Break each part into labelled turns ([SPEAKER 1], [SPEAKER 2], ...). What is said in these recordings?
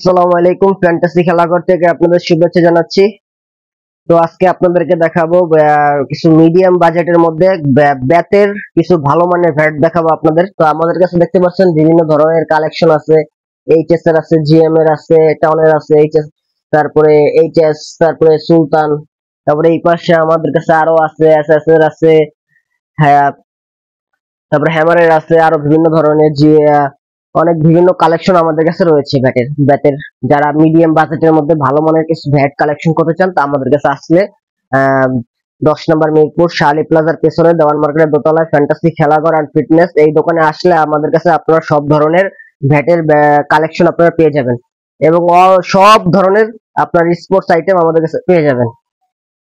[SPEAKER 1] আসসালামু আলাইকুম ফ্যান্টাসি খেলাঘর থেকে আপনাদের শুভেচ্ছা জানাচ্ছি তো আজকে আপনাদেরকে দেখাবো কিছু মিডিয়াম বাজেটের মধ্যে ব্যাতের কিছু ভালো মানের ভ্যাট দেখাবো আপনাদের তো আমাদের কাছে দেখতে পাচ্ছেন বিভিন্ন ধরনের কালেকশন আছে এইচএস এর আছে জিএম এর আছে টাউনের আছে এইচএস তারপরে এইচএস তারপরে সুলতান তারপরে এই পাশে আমাদের কাছে আরো আছে এসএস এর আছে হ্যাঁ তারপরে হ্যামারের আছে আরো বিভিন্ন ধরনের জিয়া অনেক বিভিন্ন কালেকশন আমাদের কাছে রয়েছে ব্যাটের ব্যাটের যারা মিডিয়াম বাজেটের মধ্যে ভালো মানের কিছু ব্যাট কালেকশন করতে চান তা আমাদের কাছে আসলে দশ নম্বর মিরপুর শালি প্লাজার পেছনে দেওয়ান মার্কেটের দোতলায় ফ্যান্টাসি খেলাঘর অ্যান্ড ফিটনেস এই দোকানে আসলে আমাদের কাছে আপনারা সব ধরনের ব্যাটের কালেকশন আপনারা পেয়ে যাবেন এবং সব ধরনের আপনার স্পোর্টস আইটেম আমাদের কাছে পেয়ে যাবেন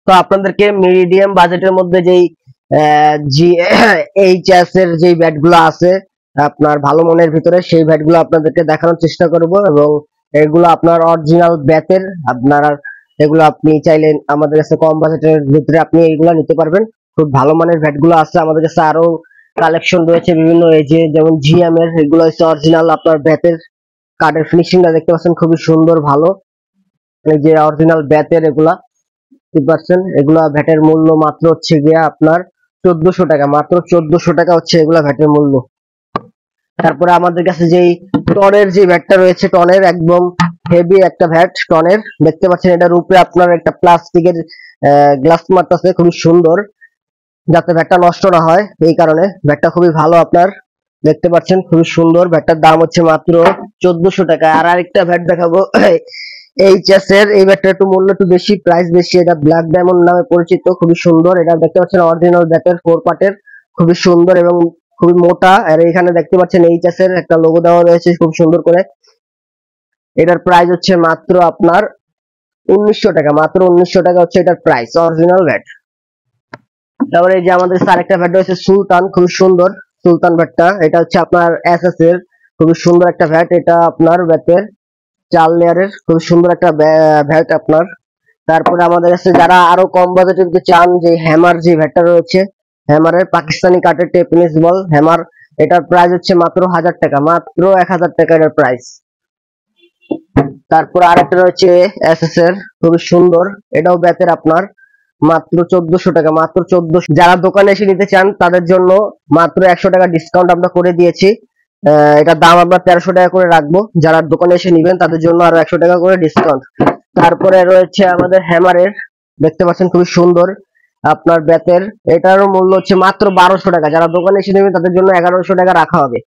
[SPEAKER 1] তো আপনাদেরকে মিডিয়াম বাজেটের মধ্যে যেই জি এইচ এস এর যেই ব্যাটগুলো আছে আপনার ভালো মনের ভিতরে সেই ভ্যাটগুলো আপনাদেরকে দেখানোর চেষ্টা করব এবং এগুলো আপনার অরিজিনাল ব্যাতের আপনার এগুলো আপনি চাইলেন আমাদের কাছে কম বাজেটের ভিতরে আপনি এগুলো নিতে পারবেন খুব ভালো মানের ভ্যাটগুলো আছে আমাদের কাছে আরো কালেকশন রয়েছে বিভিন্ন এই যে যেমন জিএম এর এগুলো হচ্ছে অরিজিনাল আপনার ব্যাতের কার্ডের ফিনিশিংটা দেখতে পাচ্ছেন খুবই সুন্দর ভালো এই যে অরিজিনাল ব্যাথের এগুলা বুঝতে পারছেন এগুলা ভ্যাটের মূল্য মাত্র হচ্ছে গিয়া আপনার চোদ্দশো টাকা মাত্র চোদ্দশো টাকা হচ্ছে এগুলা ভ্যাটের মূল্য তারপরে আমাদের কাছে যেই টনের যে ভ্যাটটা রয়েছে টনের একদম হেভি একটা ভ্যাট টনের দেখতে পাচ্ছেন এটার উপরে আপনার একটা প্লাস্টিকের গ্লাস আছে খুবই সুন্দর যাতে ভ্যাটটা নষ্ট না হয় এই কারণে ভ্যাটটা খুবই ভালো আপনার দেখতে পাচ্ছেন খুবই সুন্দর ভ্যাটটার দাম হচ্ছে মাত্র চোদ্দশো টাকা আর আরেকটা ভ্যাট দেখাবো এই চেসের এই ব্যাটটা একটু মূল্য একটু বেশি প্রাইস বেশি এটা ব্ল্যাক ডায়মন্ড নামে পরিচিত খুবই সুন্দর এটা দেখতে পাচ্ছেন অরিজিনাল ব্যাটের ফোর পার্টের খুবই সুন্দর এবং খুবই মোটা আর এখানে দেখতে পাচ্ছেন এইচএস এর একটা লোগো দেওয়া রয়েছে খুব সুন্দর করে এটার প্রাইস হচ্ছে মাত্র আপনার উনিশশো টাকা মাত্র উনিশশো টাকা হচ্ছে এটার প্রাইস অরিজিনাল ব্যাট তারপরে যে আমাদের আরেকটা ব্যাট রয়েছে সুলতান খুব সুন্দর সুলতান ব্যাটটা এটা হচ্ছে আপনার এস এস এর খুবই সুন্দর একটা ভ্যাট এটা আপনার ব্যাটের চার লেয়ারের খুব সুন্দর একটা ভ্যাট আপনার তারপরে আমাদের কাছে যারা আরো কম বাজেটের চান যে হ্যামার যে ভ্যাটটা রয়েছে হ্যামারের পাকিস্তানি কাঠের টেপিনিস বল হ্যামার এটার প্রাইস হচ্ছে মাত্র হাজার টাকা মাত্র এক হাজার টাকা এটার প্রাইস তারপর আরেকটা রয়েছে এস এস এর খুবই সুন্দর এটাও ব্যাতের আপনার মাত্র চোদ্দশো টাকা মাত্র চোদ্দশো যারা দোকানে এসে নিতে চান তাদের জন্য মাত্র একশো টাকা ডিসকাউন্ট আমরা করে দিয়েছি এটা দাম আমরা তেরোশো টাকা করে রাখবো যারা দোকানে এসে নিবেন তাদের জন্য আরো একশো টাকা করে ডিসকাউন্ট তারপরে রয়েছে আমাদের হ্যামারের দেখতে পাচ্ছেন খুবই সুন্দর আপনার ব্যাতের এটারও মূল্য হচ্ছে মাত্র বারোশো টাকা যারা দোকানে এসে নেবেন তাদের জন্য এগারোশো টাকা রাখা হবে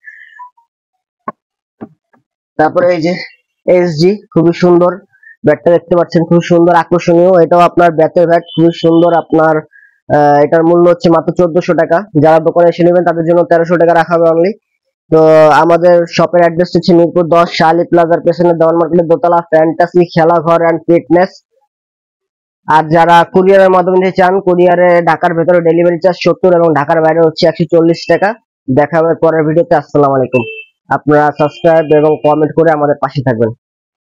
[SPEAKER 1] তারপরে এই যে এসজি খুবই সুন্দর ব্যাটটা দেখতে পাচ্ছেন খুব সুন্দর আকর্ষণীয় এটাও আপনার ব্যাতের ব্যাট খুবই সুন্দর আপনার এটার মূল্য হচ্ছে মাত্র চোদ্দশো টাকা যারা দোকানে এসে নেবেন তাদের জন্য তেরোশো টাকা রাখা হবে অনলি তো আমাদের শপের অ্যাড্রেস হচ্ছে মিরপুর দশ শালি প্লাজার পেছনে দেওয়ান মার্কেটের দোতলা ফ্যান্টাসি খেলাঘর অ্যান্ড ফিটনেস আর যারা কুরিয়ারের মাধ্যমে নিতে চান কুরিয়ারে ঢাকার ভেতরে ডেলিভারি চার্জ সত্তর এবং ঢাকার বাইরে হচ্ছে একশো চল্লিশ টাকা দেখা হবে পরের ভিডিওতে আসসালামু আলাইকুম আপনারা সাবস্ক্রাইব এবং কমেন্ট করে আমাদের পাশে থাকবেন